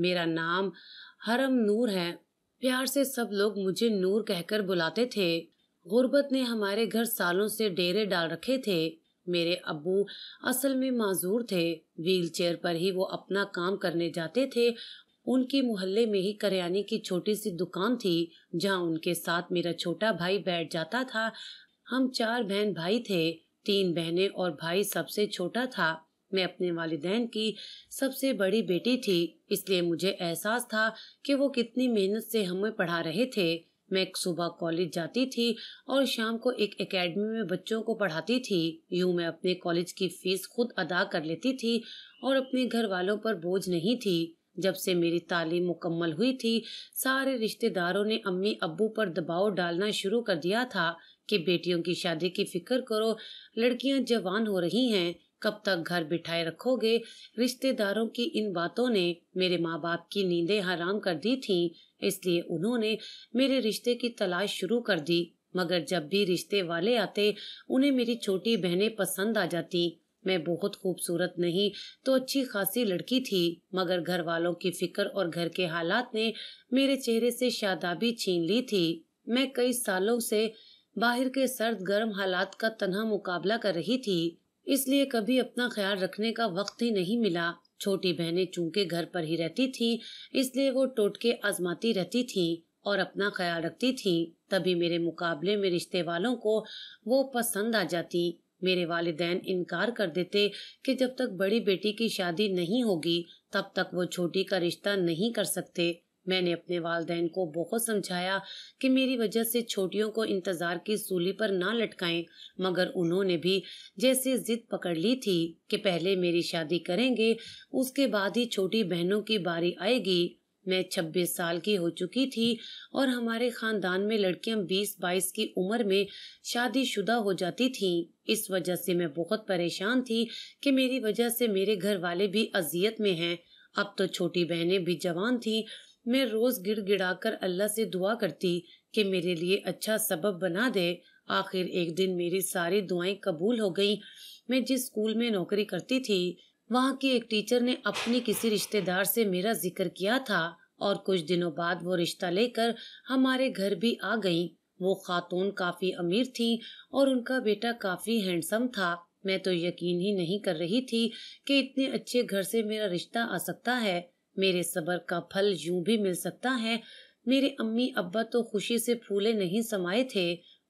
मेरा नाम हरम नूर है प्यार से सब लोग मुझे नूर कहकर बुलाते थे गुर्बत ने हमारे घर सालों से डेरे डाल रखे थे मेरे अबू असल में माजूर थे व्हीलचेयर पर ही वो अपना काम करने जाते थे उनके मोहल्ले में ही करियाने की छोटी सी दुकान थी जहाँ उनके साथ मेरा छोटा भाई बैठ जाता था हम चार बहन भाई थे तीन बहनें और भाई सबसे छोटा था मैं अपने वालदेन की सबसे बड़ी बेटी थी इसलिए मुझे एहसास था कि वो कितनी मेहनत से हमें पढ़ा रहे थे मैं सुबह कॉलेज जाती थी और शाम को एक एकेडमी में बच्चों को पढ़ाती थी यूं मैं अपने कॉलेज की फीस खुद अदा कर लेती थी और अपने घर वालों पर बोझ नहीं थी जब से मेरी तालीम मुकम्मल हुई थी सारे रिश्तेदारों ने अम्मी अब्बू पर दबाव डालना शुरू कर दिया था कि बेटियों की शादी की फिक्र करो लड़कियां जवान हो रही हैं कब तक घर बिठाए रखोगे रिश्तेदारों की इन बातों ने मेरे माँ बाप की नींदें हराम कर दी थी इसलिए उन्होंने मेरे रिश्ते की तलाश शुरू कर दी मगर जब भी रिश्ते वाले आते उन्हें मेरी छोटी बहनें पसंद आ जाती मैं बहुत खूबसूरत नहीं तो अच्छी खासी लड़की थी मगर घर वालों की फिक्र और घर के हालात ने मेरे चेहरे से शादाबी छीन ली थी मैं कई सालों से बाहर के सर्द गर्म हालात का तनहा मुकाबला कर रही थी इसलिए कभी अपना ख्याल रखने का वक्त ही नहीं मिला छोटी बहनें चूंकि घर पर ही रहती थी इसलिए वो टोटके आजमाती रहती थी और अपना ख्याल रखती थी तभी मेरे मुकाबले में रिश्ते वालों को वो पसंद आ जाती मेरे वालदेन इनकार कर देते कि जब तक बड़ी बेटी की शादी नहीं होगी तब तक वो छोटी का रिश्ता नहीं कर सकते मैंने अपने वालदेन को बहुत समझाया कि मेरी वजह से छोटियों को इंतज़ार की सूली पर ना लटकाएं मगर उन्होंने भी जैसे जिद पकड़ ली थी कि पहले मेरी शादी करेंगे उसके बाद ही छोटी बहनों की बारी आएगी मैं 26 साल की हो चुकी थी और हमारे खानदान में लड़कियां 20-22 की उम्र में शादी शुदा हो जाती थीं। इस वजह से मैं बहुत परेशान थी कि मेरी वजह से मेरे घर वाले भी अजियत में हैं अब तो छोटी बहनें भी जवान थीं मैं रोज गिड़ गिड़ा कर अल्लाह से दुआ करती कि मेरे लिए अच्छा सबब बना दे आखिर एक दिन मेरी सारी दुआएं कबूल हो गईं। मैं जिस स्कूल में नौकरी करती थी वहाँ के एक टीचर ने अपने किसी रिश्तेदार से मेरा जिक्र किया था और कुछ दिनों बाद वो रिश्ता लेकर हमारे घर भी आ गईं। वो खातून काफी अमीर थी और उनका बेटा काफी हैंडसम था मैं तो यकीन ही नहीं कर रही थी कि इतने अच्छे घर से मेरा रिश्ता आ सकता है मेरे सबर का फल यूं भी मिल सकता है मेरे अम्मी अब्बा तो खुशी से फूले नहीं समाये थे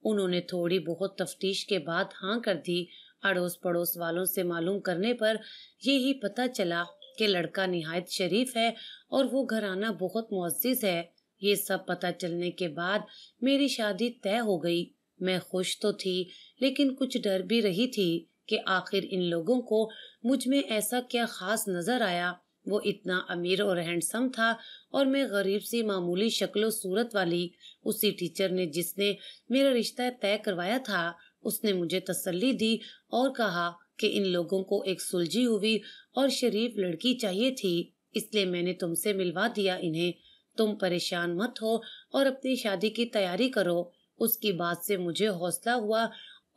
उन्होंने थोड़ी बहुत तफ्तीश के बाद हाँ कर दी अड़ोस पड़ोस वालों से मालूम करने पर ये ही पता चला कि लड़का निहायत शरीफ है और वो घराना बहुत मुआजिज है ये सब पता चलने के बाद मेरी शादी तय हो गई मैं खुश तो थी लेकिन कुछ डर भी रही थी कि आखिर इन लोगों को मुझ में ऐसा क्या खास नजर आया वो इतना अमीर और हैंडसम था और मैं गरीब सी मामूली शक्लो सूरत वाली उसी टीचर ने जिसने मेरा रिश्ता तय करवाया था उसने मुझे तसल्ली दी और कहा कि इन लोगों को एक सुलझी हुई और शरीफ लड़की चाहिए थी इसलिए मैंने तुमसे मिलवा दिया इन्हें तुम परेशान मत हो और अपनी शादी की तैयारी करो उसकी बात से मुझे हौसला हुआ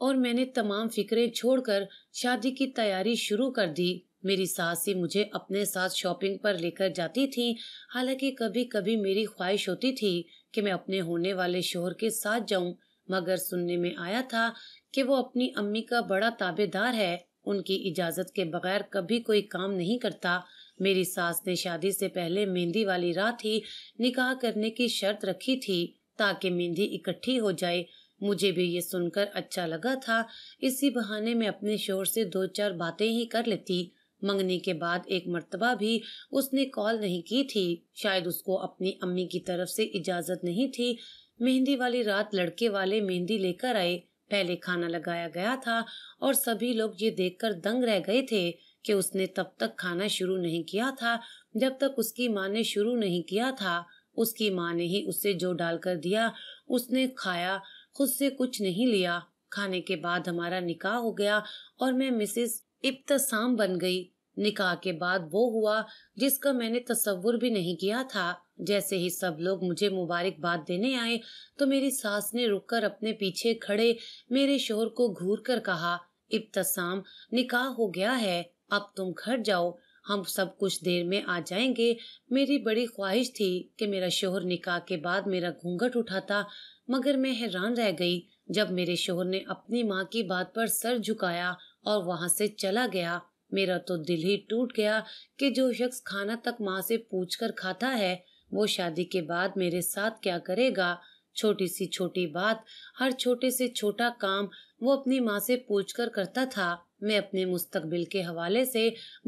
और मैंने तमाम फिक्रें छोड़कर शादी की तैयारी शुरू कर दी मेरी सासी मुझे अपने साथ शॉपिंग पर लेकर जाती थी हालांकि कभी कभी मेरी ख्वाहिश होती थी कि मैं अपने होने वाले शोहर के साथ जाऊं मगर सुनने में आया था कि वो अपनी अम्मी का बड़ा ताबेदार है उनकी इजाज़त के बगैर कभी कोई काम नहीं करता मेरी सास ने शादी से पहले मेहंदी वाली रात ही निकाह करने की शर्त रखी थी ताकि मेहंदी इकट्ठी हो जाए मुझे भी ये सुनकर अच्छा लगा था इसी बहाने मैं अपने शोर से दो चार बातें ही कर लेती मंगने के बाद एक मर्तबा भी उसने कॉल नहीं की थी शायद उसको अपनी अम्मी की तरफ से इजाज़त नहीं थी मेहंदी वाली रात लड़के वाले मेहंदी लेकर आए पहले खाना लगाया गया था और सभी लोग ये देखकर दंग रह गए थे कि उसने तब तक खाना शुरू नहीं किया था जब तक उसकी माँ ने शुरू नहीं किया था उसकी माँ ने ही उससे जो कर दिया उसने खाया खुद से कुछ नहीं लिया खाने के बाद हमारा निकाह हो गया और मैं मिसेस इब्तसाम बन गई निकाह के बाद वो हुआ जिसका मैंने तस्वुर भी नहीं किया था जैसे ही सब लोग मुझे मुबारकबाद देने आए तो मेरी सास ने रुककर अपने पीछे खड़े मेरे शोर को घूर कर कहा इब्तसाम निकाह हो गया है अब तुम घर जाओ हम सब कुछ देर में आ जाएंगे मेरी बड़ी ख्वाहिश थी कि मेरा शोहर निकाह के बाद मेरा घूंघट उठाता मगर मैं हैरान रह गई जब मेरे शोहर ने अपनी माँ की बात पर सर झुकाया और वहां से चला गया मेरा तो दिल ही टूट गया कि जो शख्स खाना तक माँ से पूछ कर खाता है वो शादी के बाद मेरे साथ क्या करेगा छोटी सी छोटी बात हर छोटे से छोटा काम वो अपनी माँ से पूछ कर करता था मैं अपने मुस्तकबिल के हवाले से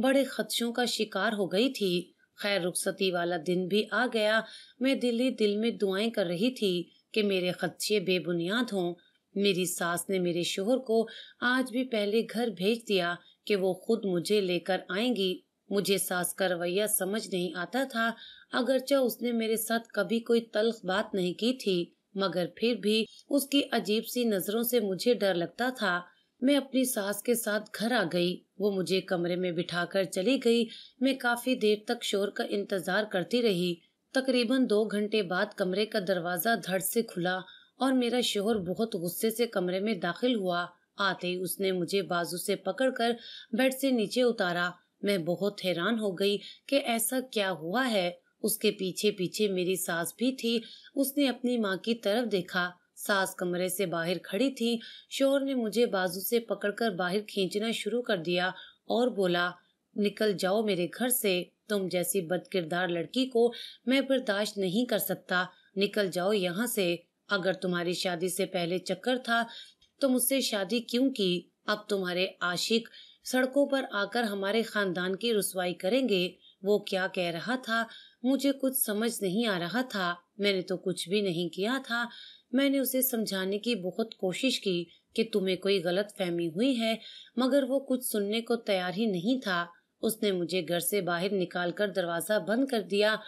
बड़े खदशों का शिकार हो गई थी खैर रुखसती वाला दिन भी आ गया मैं दिल ही दिल में दुआएं कर रही थी कि मेरे खदशे बेबुनियाद हों मेरी सास ने मेरे शोहर को आज भी पहले घर भेज दिया कि वो खुद मुझे लेकर आएंगी मुझे सास का रवैया समझ नहीं आता था अगरचे उसने मेरे साथ कभी कोई तल्ख बात नहीं की थी मगर फिर भी उसकी अजीब सी नजरों से मुझे डर लगता था मैं अपनी सास के साथ घर आ गई वो मुझे कमरे में बिठाकर चली गई मैं काफी देर तक शोर का इंतजार करती रही तकरीबन दो घंटे बाद कमरे का दरवाजा धड़ से खुला और मेरा शोहर बहुत गुस्से से कमरे में दाखिल हुआ आते ही उसने मुझे बाजू से पकड़कर बेड से नीचे उतारा मैं बहुत हैरान हो गई कि ऐसा क्या हुआ है उसके पीछे पीछे मेरी सास भी थी उसने अपनी माँ की तरफ देखा सास कमरे से बाहर खड़ी थी शोर ने मुझे बाजू से पकड़कर बाहर खींचना शुरू कर दिया और बोला निकल जाओ मेरे घर से तुम जैसी बदकिरदार लड़की को मैं बर्दाश्त नहीं कर सकता निकल जाओ यहाँ से अगर तुम्हारी शादी से पहले चक्कर था तो मुझसे शादी क्यों की अब तुम्हारे आशिक सड़कों पर आकर हमारे खानदान की रसवाई करेंगे वो क्या कह रहा था मुझे कुछ समझ नहीं आ रहा था मैंने तो कुछ भी नहीं किया था मैंने उसे समझाने की बहुत कोशिश की कि तुम्हें कोई गलत फहमी हुई है मगर वो कुछ सुनने को तैयार ही नहीं था उसने मुझे घर से बाहर निकाल कर दरवाजा बंद कर दिया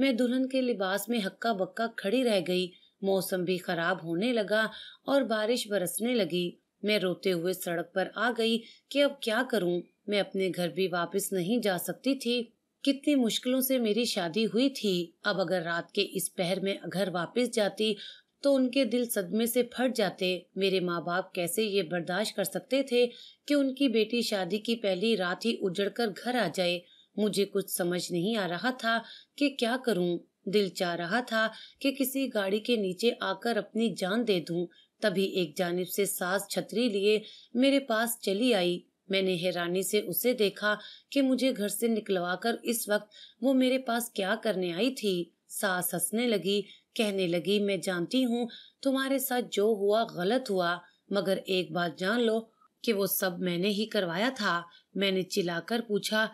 मैं दुल्हन के लिबास में हक्का बक्का खड़ी रह गई मौसम भी खराब होने लगा और बारिश बरसने लगी मैं रोते हुए सड़क पर आ गई कि अब क्या करूं मैं अपने घर भी वापस नहीं जा सकती थी कितनी मुश्किलों से मेरी शादी हुई थी अब अगर रात के इस पहर में घर वापस जाती तो उनके दिल सदमे से फट जाते मेरे माँ बाप कैसे ये बर्दाश्त कर सकते थे कि उनकी बेटी शादी की पहली रात ही कर घर आ जाए मुझे कुछ समझ नहीं आ रहा था कि क्या करूं दिल चाह रहा था कि किसी गाड़ी के नीचे आकर अपनी जान दे दूं, तभी एक जानिब से सास छतरी लिए मेरे पास चली आई मैंने हैरानी से उसे देखा कि मुझे घर से निकलवाकर इस वक्त वो मेरे पास क्या करने आई थी सास हंसने लगी कहने लगी मैं जानती हूँ तुम्हारे साथ जो हुआ गलत हुआ मगर एक बात जान लो कि वो सब मैंने ही करवाया था मैंने चिल्लाकर पूछा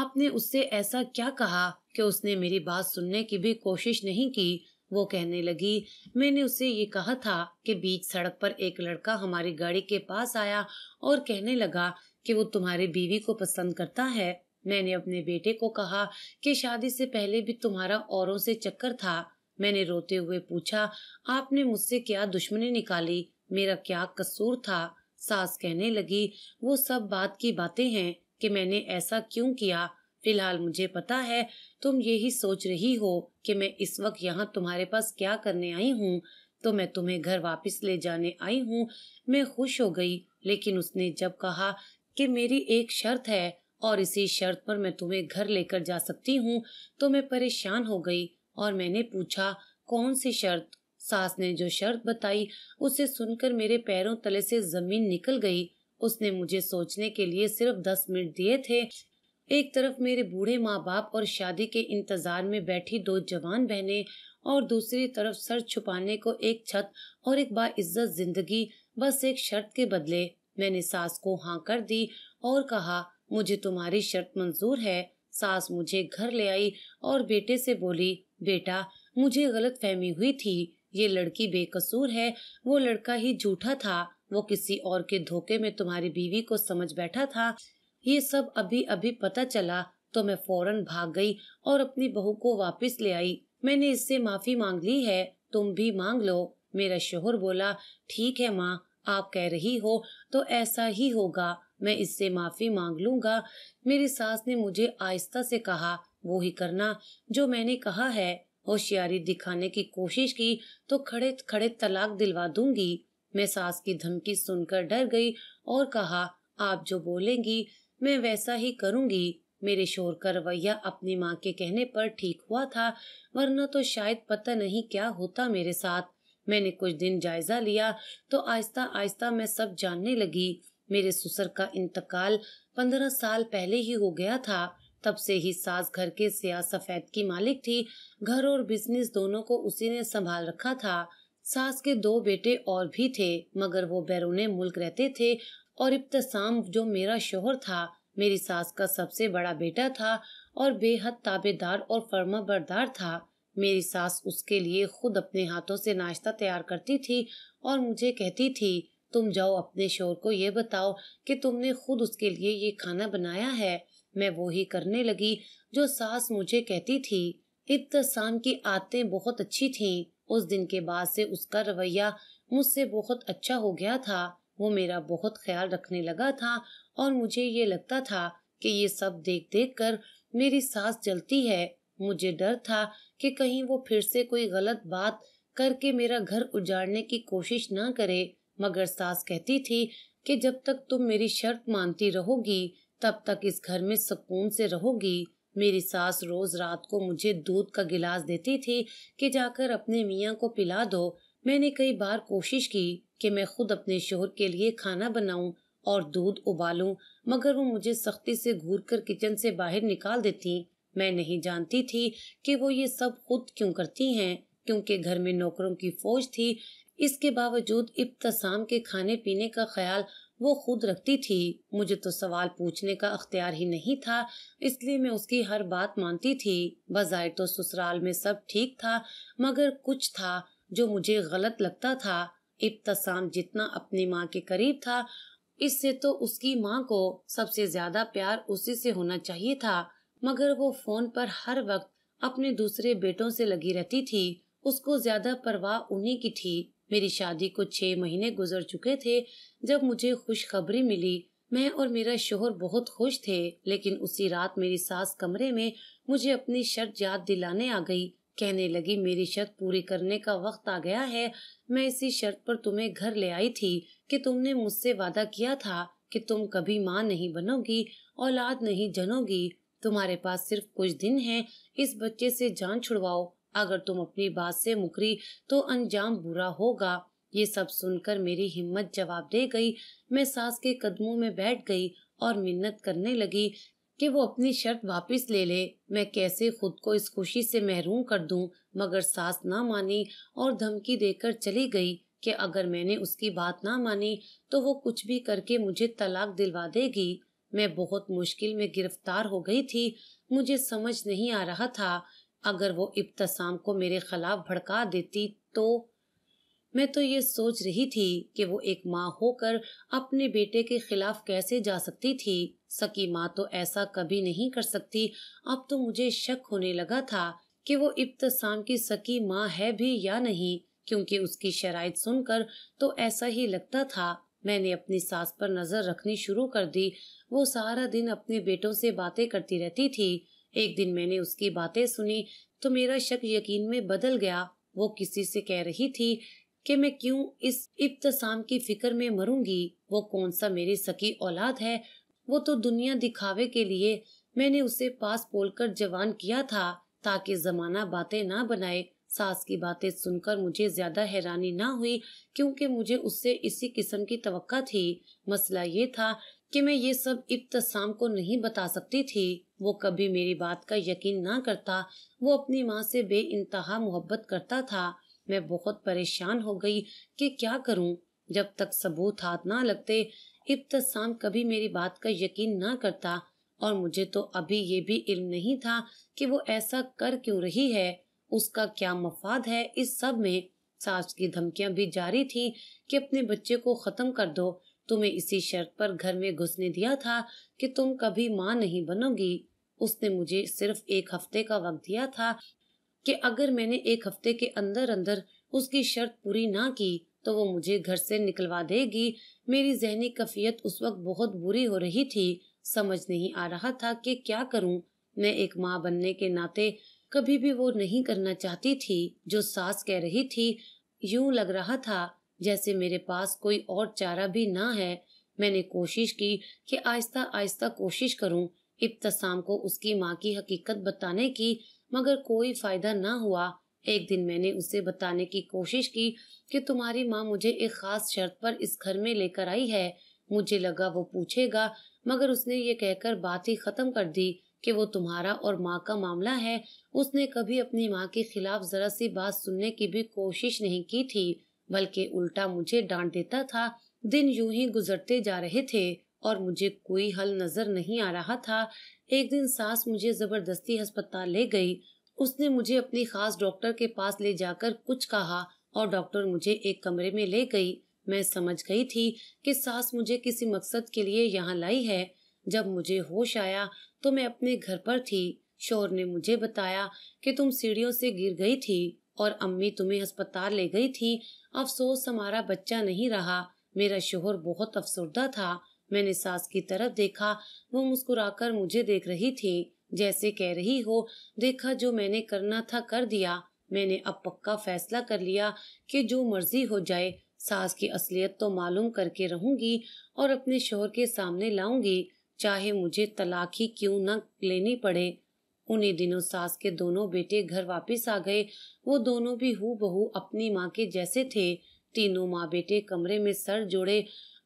आपने उससे ऐसा क्या कहा कि उसने मेरी बात सुनने की भी कोशिश नहीं की वो कहने लगी मैंने उसे ये कहा था कि बीच सड़क पर एक लड़का हमारी गाड़ी के पास आया और कहने लगा कि वो तुम्हारी बीवी को पसंद करता है मैंने अपने बेटे को कहा कि शादी से पहले भी तुम्हारा औरों से चक्कर था मैंने रोते हुए पूछा आपने मुझसे क्या दुश्मनी निकाली मेरा क्या कसूर था सास कहने लगी वो सब बात की बातें हैं कि मैंने ऐसा क्यों किया फिलहाल मुझे पता है तुम यही सोच रही हो कि मैं इस वक्त यहाँ तुम्हारे पास क्या करने आई हूँ तो मैं तुम्हें घर वापस ले जाने आई हूँ मैं खुश हो गई लेकिन उसने जब कहा कि मेरी एक शर्त है और इसी शर्त पर मैं तुम्हें घर लेकर जा सकती हूँ तो मैं परेशान हो गई और मैंने पूछा कौन सी शर्त सास ने जो शर्त बताई उसे सुनकर मेरे पैरों तले से जमीन निकल गई उसने मुझे सोचने के लिए सिर्फ दस मिनट दिए थे एक तरफ मेरे बूढ़े माँ बाप और शादी के इंतजार में बैठी दो जवान बहनें और दूसरी तरफ सर छुपाने को एक छत और एक इज्जत जिंदगी बस एक शर्त के बदले मैंने सास को हाँ कर दी और कहा मुझे तुम्हारी शर्त मंजूर है सास मुझे घर ले आई और बेटे से बोली बेटा मुझे गलत फहमी हुई थी ये लड़की बेकसूर है वो लड़का ही झूठा था वो किसी और के धोखे में तुम्हारी बीवी को समझ बैठा था ये सब अभी अभी पता चला तो मैं फौरन भाग गई और अपनी बहू को वापस ले आई मैंने इससे माफी मांग ली है तुम भी मांग लो मेरा शोहर बोला ठीक है माँ आप कह रही हो तो ऐसा ही होगा मैं इससे माफी मांग लूंगा मेरी सास ने मुझे आहिस्ता से कहा वो ही करना जो मैंने कहा है होशियारी दिखाने की कोशिश की तो खड़े खड़े तलाक दिलवा दूंगी मैं सास की धमकी सुनकर डर गई और कहा आप जो बोलेंगी मैं वैसा ही करूंगी मेरे शोर का रवैया अपनी माँ के कहने पर ठीक हुआ था वरना तो शायद पता नहीं क्या होता मेरे साथ मैंने कुछ दिन जायजा लिया तो आहिस्ता आहिस्ता मैं सब जानने लगी मेरे ससुर का इंतकाल पंद्रह साल पहले ही हो गया था तब से ही सास घर के सिया सफेद की मालिक थी घर और बिजनेस दोनों को उसी ने संभाल रखा था सास के दो बेटे और भी थे मगर वो बैरूने मुल्क रहते थे और इब्तसाम जो मेरा शोहर था मेरी सास का सबसे बड़ा बेटा था और बेहद ताबेदार और फर्मा बरदार था मेरी सास उसके लिए खुद अपने हाथों से नाश्ता तैयार करती थी और मुझे कहती थी तुम जाओ अपने शोर को ये बताओ कि तुमने खुद उसके लिए ये खाना बनाया है मैं वो ही करने लगी जो सास मुझे कहती थी इब्तसाम की आदतें बहुत अच्छी थीं। उस दिन के बाद से उसका रवैया मुझसे बहुत अच्छा हो गया था वो मेरा बहुत ख्याल रखने लगा था और मुझे ये लगता था कि ये सब देख देख कर मेरी सांस जलती है मुझे डर था कि कहीं वो फिर से कोई गलत बात करके मेरा घर उजाड़ने की कोशिश ना करे मगर सास कहती थी कि जब तक तुम मेरी शर्त मानती रहोगी तब तक इस घर में सुकून से रहोगी मेरी सास रोज रात को मुझे दूध का गिलास देती थी कि जाकर अपने मियाँ को पिला दो मैंने कई बार कोशिश की कि मैं खुद अपने शोहर के लिए खाना बनाऊं और दूध उबालूं मगर वो मुझे सख्ती से घूर कर किचन से बाहर निकाल देती मैं नहीं जानती थी कि वो ये सब खुद क्यों करती हैं क्योंकि घर में नौकरों की फौज थी इसके बावजूद इब्तसाम के खाने पीने का ख्याल वो खुद रखती थी मुझे तो सवाल पूछने का अख्तियार ही नहीं था इसलिए मैं उसकी हर बात मानती थी बजाय तो ससुराल में सब ठीक था मगर कुछ था जो मुझे गलत लगता था इब्तसाम जितना अपनी माँ के करीब था इससे तो उसकी माँ को सबसे ज्यादा प्यार उसी से होना चाहिए था मगर वो फोन पर हर वक्त अपने दूसरे बेटों से लगी रहती थी उसको ज्यादा परवाह उन्हीं की थी मेरी शादी को छह महीने गुजर चुके थे जब मुझे खुशखबरी मिली मैं और मेरा शोहर बहुत खुश थे लेकिन उसी रात मेरी सास कमरे में मुझे अपनी शर्त याद दिलाने आ गई कहने लगी मेरी शर्त पूरी करने का वक्त आ गया है मैं इसी शर्त पर तुम्हें घर ले आई थी कि तुमने मुझसे वादा किया था कि तुम कभी माँ नहीं बनोगी औलाद नहीं जनोगी तुम्हारे पास सिर्फ कुछ दिन हैं इस बच्चे से जान छुड़वाओ अगर तुम अपनी बात से मुकरी तो अंजाम बुरा होगा ये सब सुनकर मेरी हिम्मत जवाब दे गई मैं सास के कदमों में बैठ गई और मिन्नत करने लगी कि वो अपनी शर्त वापस ले ले मैं कैसे खुद को इस खुशी से महरूम कर दूं मगर सास ना मानी और धमकी देकर चली गई कि अगर मैंने उसकी बात ना मानी तो वो कुछ भी करके मुझे तलाक दिलवा देगी मैं बहुत मुश्किल में गिरफ्तार हो गई थी मुझे समझ नहीं आ रहा था अगर वो इब्तसाम को मेरे खिलाफ भड़का देती तो मैं तो ये सोच रही थी कि वो एक माँ होकर अपने बेटे के खिलाफ कैसे जा सकती थी सकी माँ तो ऐसा कभी नहीं कर सकती अब तो मुझे शक होने लगा था कि वो इब्तसाम की सकी माँ है भी या नहीं क्योंकि उसकी शराइत सुनकर तो ऐसा ही लगता था मैंने अपनी सास पर नजर रखनी शुरू कर दी वो सारा दिन अपने बेटों से बातें करती रहती थी एक दिन मैंने उसकी बातें सुनी तो मेरा शक यकीन में बदल गया वो किसी से कह रही थी कि मैं क्यों इस इब्तसाम की फिक्र में मरूंगी वो कौन सा मेरी सकी औलाद है वो तो दुनिया दिखावे के लिए मैंने उसे पास कर जवान किया था ताकि जमाना बातें ना बनाए सास की बातें सुनकर मुझे ज्यादा हैरानी ना हुई क्योंकि मुझे उससे इसी किस्म की तवक्का थी मसला ये था कि मैं ये सब इब्तसाम को नहीं बता सकती थी वो कभी मेरी बात का यकीन ना करता वो अपनी माँ से बे इंतहा मोहब्बत करता था मैं बहुत परेशान हो गई कि क्या करूं जब तक सबूत हाथ ना लगते इब्तसाम कभी मेरी बात का यकीन ना करता और मुझे तो अभी ये भी इल्म नहीं था कि वो ऐसा कर क्यों रही है उसका क्या मफाद है इस सब में सास की धमकियां भी जारी थी कि अपने बच्चे को ख़त्म कर दो तुम्हें इसी शर्त पर घर में घुसने दिया था कि तुम कभी माँ नहीं बनोगी उसने मुझे सिर्फ एक हफ्ते का वक्त दिया था कि अगर मैंने एक हफ्ते के अंदर अंदर उसकी शर्त पूरी ना की तो वो मुझे घर से निकलवा देगी मेरी जहनी कफियत उस वक्त बहुत बुरी हो रही थी समझ नहीं आ रहा था कि क्या करूं मैं एक माँ बनने के नाते कभी भी वो नहीं करना चाहती थी जो सास कह रही थी यूं लग रहा था जैसे मेरे पास कोई और चारा भी ना है मैंने कोशिश की कि आहिस्ता आहिस्ता कोशिश करूं इब्तसाम को उसकी माँ की हकीकत बताने की मगर कोई फायदा ना हुआ एक दिन मैंने उसे बताने की कोशिश की कि तुम्हारी माँ मुझे एक खास शर्त पर इस घर में लेकर आई है मुझे लगा वो पूछेगा मगर उसने ये कहकर बात ही खत्म कर दी कि वो तुम्हारा और माँ का मामला है उसने कभी अपनी माँ के खिलाफ जरा सी बात सुनने की भी कोशिश नहीं की थी बल्कि उल्टा मुझे डांट देता था दिन यूं ही गुजरते जा रहे थे और मुझे कोई हल नजर नहीं आ रहा था एक दिन सास मुझे जबरदस्ती अस्पताल ले गई उसने मुझे अपनी खास डॉक्टर के पास ले जाकर कुछ कहा और डॉक्टर मुझे एक कमरे में ले गई मैं समझ गई थी कि सास मुझे किसी मकसद के लिए यहाँ लाई है जब मुझे होश आया तो मैं अपने घर पर थी शोर ने मुझे बताया कि तुम सीढ़ियों से गिर गई थी और अम्मी तुम्हें अस्पताल ले गई थी अफसोस हमारा बच्चा नहीं रहा मेरा शोहर बहुत अफसरदा था मैंने सास की तरफ देखा वो मुस्कुराकर मुझे देख रही थी जैसे कह रही हो देखा जो मैंने करना था कर दिया मैंने अब पक्का फैसला कर लिया कि जो मर्जी हो जाए सास की असलियत तो मालूम करके रहूंगी और अपने शोहर के सामने लाऊंगी चाहे मुझे तलाक ही क्यों न लेनी पड़े उन्हीं दिनों सास के दोनों बेटे घर वापस आ गए वो दोनों भी हु बहू अपनी माँ के जैसे थे तीनों माँ बेटे कमरे में सर जोड़े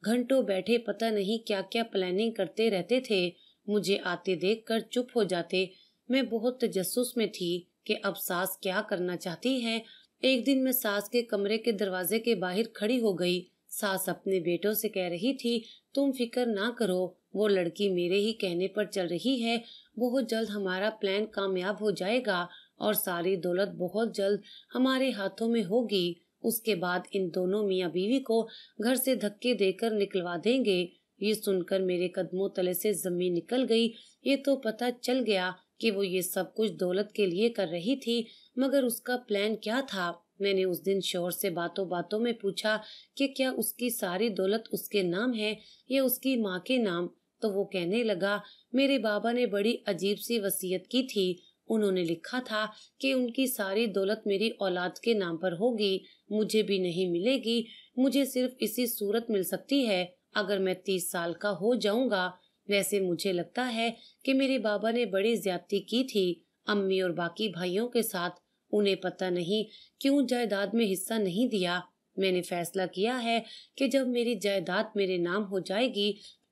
घंटों बैठे पता नहीं क्या क्या प्लानिंग करते रहते थे मुझे आते देख कर चुप हो जाते मैं बहुत तजस्स में थी कि अब सास क्या करना चाहती है एक दिन मैं सास के कमरे के दरवाजे के बाहर खड़ी हो गई सास अपने बेटों से कह रही थी तुम फिक्र ना करो वो लड़की मेरे ही कहने पर चल रही है बहुत जल्द हमारा प्लान कामयाब हो जाएगा और सारी दौलत बहुत जल्द हमारे हाथों में होगी उसके बाद इन दोनों मियाँ बीवी को घर से धक्के देकर निकलवा देंगे ये सुनकर मेरे कदमों तले से जमीन निकल गई ये तो पता चल गया कि वो ये सब कुछ दौलत के लिए कर रही थी मगर उसका प्लान क्या था मैंने उस दिन शोर से बातों बातों में पूछा कि क्या उसकी सारी दौलत उसके नाम है या उसकी माँ के नाम तो वो कहने लगा मेरे बाबा ने बड़ी अजीब सी वसीयत की थी उन्होंने लिखा था कि उनकी सारी दौलत मेरी औलाद के नाम पर होगी मुझे भी नहीं मिलेगी मुझे सिर्फ इसी सूरत मिल सकती है अगर मैं तीस साल का हो जाऊंगा वैसे मुझे लगता है कि मेरे बाबा ने बड़ी ज्यादती की थी अम्मी और बाकी भाइयों के साथ उन्हें पता नहीं क्यों जायदाद में हिस्सा नहीं दिया मैंने फैसला किया है कि जब मेरी जायदाद मेरे नाम हो जाएगी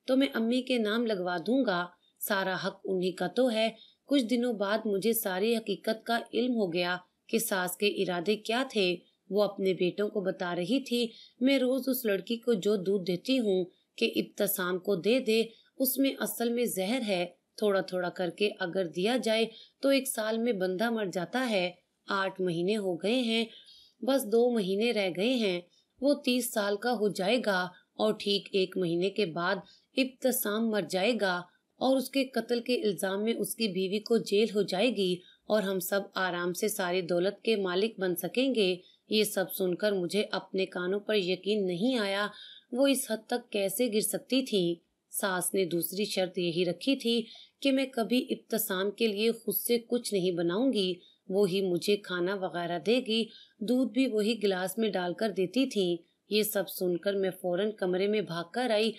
तो मैं अम्मी के नाम लगवा दूंगा सारा हक उन्हीं का तो है कुछ दिनों बाद मुझे सारी हकीकत का इल्म हो गया कि सास के इरादे क्या थे वो अपने बेटों को बता रही थी मैं रोज उस लड़की को जो दूध देती हूँ कि इब्तसाम को दे दे उसमें असल में जहर है थोड़ा थोड़ा करके अगर दिया जाए तो एक साल में बंदा मर जाता है आठ महीने हो गए हैं बस दो महीने रह गए हैं वो तीस साल का हो जाएगा और ठीक एक महीने के बाद इब्तसाम मर जाएगा और उसके कत्ल के इल्ज़ाम में उसकी बीवी को जेल हो जाएगी और हम सब आराम से सारी दौलत के मालिक बन सकेंगे ये सब सुनकर मुझे अपने कानों पर यकीन नहीं आया वो इस हद तक कैसे गिर सकती थी सास ने दूसरी शर्त यही रखी थी कि मैं कभी इब्तसाम के लिए खुद से कुछ नहीं बनाऊंगी वो ही मुझे खाना वगैरह देगी दूध भी वही गिलास में डालकर देती थी ये सब सुनकर मैं फौरन कमरे में भागकर आई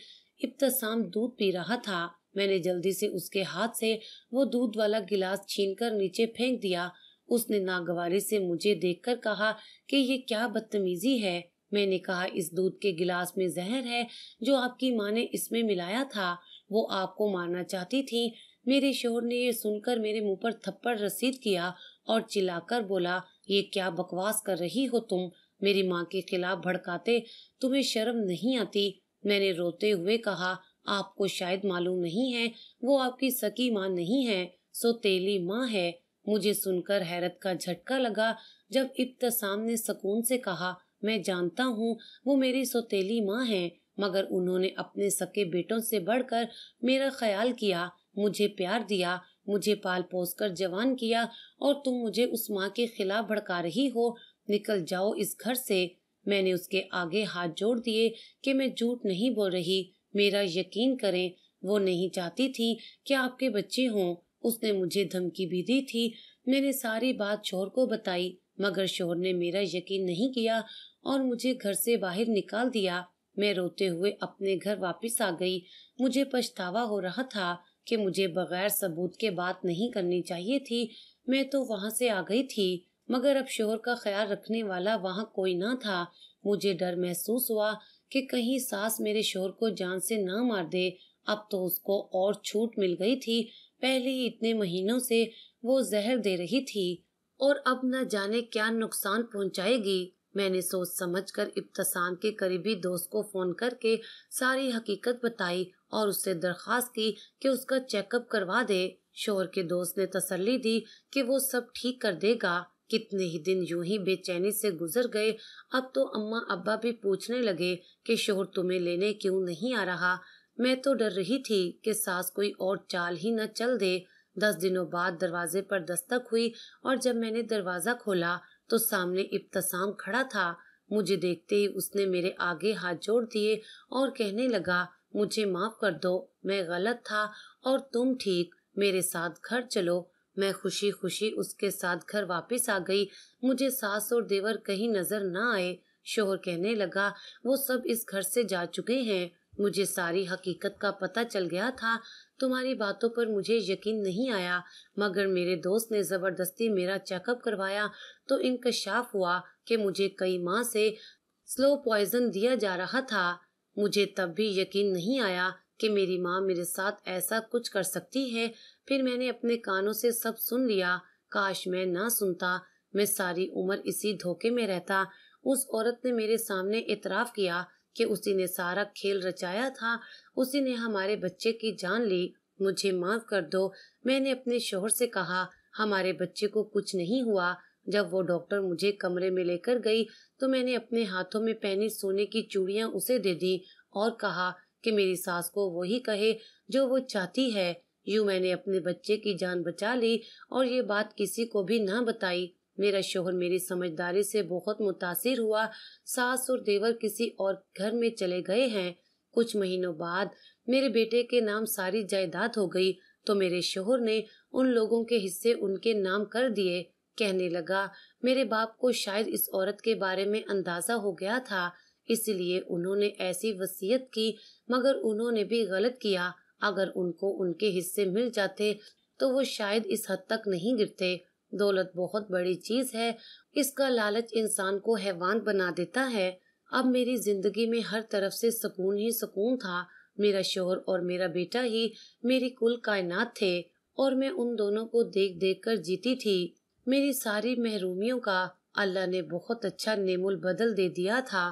इब्तसाम दूध पी रहा था मैंने जल्दी से उसके हाथ से वो दूध वाला गिलास छीनकर नीचे फेंक दिया उसने नागवारी से मुझे देखकर कहा कि ये क्या बदतमीजी है मैंने कहा इस दूध के गिलास में जहर है जो आपकी माँ ने इसमें मिलाया था वो आपको मारना चाहती थी मेरे शोर ने ये सुनकर मेरे मुंह पर थप्पड़ रसीद किया और चिल्लाकर बोला ये क्या बकवास कर रही हो तुम मेरी माँ के खिलाफ भड़काते तुम्हें शर्म नहीं आती मैंने रोते हुए कहा आपको शायद मालूम नहीं है वो आपकी सकी माँ नहीं है सोतेली माँ है मुझे सुनकर हैरत का झटका लगा जब इब्तसाम ने सुकून से कहा मैं जानता हूँ वो मेरी सोतेली माँ है मगर उन्होंने अपने सके बेटों से बढ़कर मेरा ख्याल किया मुझे प्यार दिया मुझे पाल पोस कर जवान किया और तुम मुझे उस माँ के खिलाफ भड़का रही हो निकल जाओ इस घर से मैंने उसके आगे हाथ जोड़ दिए कि मैं झूठ नहीं बोल रही मेरा यकीन करें वो नहीं चाहती थी कि आपके बच्चे हों उसने मुझे धमकी भी दी थी मैंने सारी बात शोर को बताई मगर शोर ने मेरा यकीन नहीं किया और मुझे घर से बाहर निकाल दिया मैं रोते हुए अपने घर वापस आ गई मुझे पछतावा हो रहा था कि मुझे बगैर सबूत के बात नहीं करनी चाहिए थी मैं तो वहाँ से आ गई थी मगर अब शोहर का ख्याल रखने वाला वहाँ कोई ना था मुझे डर महसूस हुआ कि कहीं सास मेरे शोर को जान से न मार दे अब तो उसको और छूट मिल गई थी पहले ही इतने महीनों से वो जहर दे रही थी और अब न जाने क्या नुकसान पहुंचाएगी मैंने सोच समझ कर इब्तसाम के करीबी दोस्त को फ़ोन करके सारी हकीकत बताई और उससे दरख्वास्त की कि उसका चेकअप करवा दे शोर के दोस्त ने तसल्ली दी कि वो सब ठीक कर देगा कितने ही दिन यूं ही बेचैनी से गुजर गए अब तो अम्मा अब्बा भी पूछने लगे कि शोर तुम्हें लेने क्यों नहीं आ रहा मैं तो डर रही थी कि सास कोई और चाल ही न चल दे दस दिनों बाद दरवाजे पर दस्तक हुई और जब मैंने दरवाजा खोला तो सामने इब्तसाम खड़ा था मुझे देखते ही उसने मेरे आगे हाथ जोड़ दिए और कहने लगा मुझे माफ कर दो मैं गलत था और तुम ठीक मेरे साथ घर चलो मैं खुशी खुशी उसके साथ घर वापस आ गई मुझे सास और देवर कहीं नजर न आए शोहर कहने लगा वो सब इस घर से जा चुके हैं मुझे सारी हकीकत का पता चल गया था तुम्हारी बातों पर मुझे यकीन नहीं आया मगर मेरे दोस्त ने जबरदस्ती मेरा चेकअप करवाया तो इनकशाफ हुआ कि मुझे कई माह से स्लो पॉइजन दिया जा रहा था मुझे तब भी यकीन नहीं आया कि मेरी माँ मेरे साथ ऐसा कुछ कर सकती है फिर मैंने अपने कानों से सब सुन लिया काश मैं ना सुनता मैं सारी उम्र इसी धोखे में रहता उस औरत ने मेरे सामने इतराफ किया कि उसी ने सारा खेल रचाया था उसी ने हमारे बच्चे की जान ली मुझे माफ कर दो मैंने अपने शोहर से कहा हमारे बच्चे को कुछ नहीं हुआ जब वो डॉक्टर मुझे कमरे में लेकर गई तो मैंने अपने हाथों में पहनी सोने की चूड़ियां उसे दे दी और कहा कि मेरी सास को वही कहे जो वो चाहती है यू मैंने अपने बच्चे की जान बचा ली और ये बात किसी को भी ना बताई मेरा शोहर मेरी समझदारी से बहुत मुतासिर हुआ सास और देवर किसी और घर में चले गए हैं कुछ महीनों बाद मेरे बेटे के नाम सारी जायदाद हो गई तो मेरे शोहर ने उन लोगों के हिस्से उनके नाम कर दिए कहने लगा मेरे बाप को शायद इस औरत के बारे में अंदाजा हो गया था इसलिए उन्होंने ऐसी वसीयत की मगर उन्होंने भी गलत किया अगर उनको उनके हिस्से मिल जाते तो वो शायद इस हद तक नहीं गिरते दौलत बहुत बड़ी चीज है इसका लालच इंसान को हैवान बना देता है अब मेरी जिंदगी में हर तरफ से सुकून ही सुकून था मेरा शोहर और मेरा बेटा ही मेरी कुल कायनात थे और मैं उन दोनों को देख देख कर जीती थी मेरी सारी महरूमियों का अल्लाह ने बहुत अच्छा नेमुल बदल दे दिया था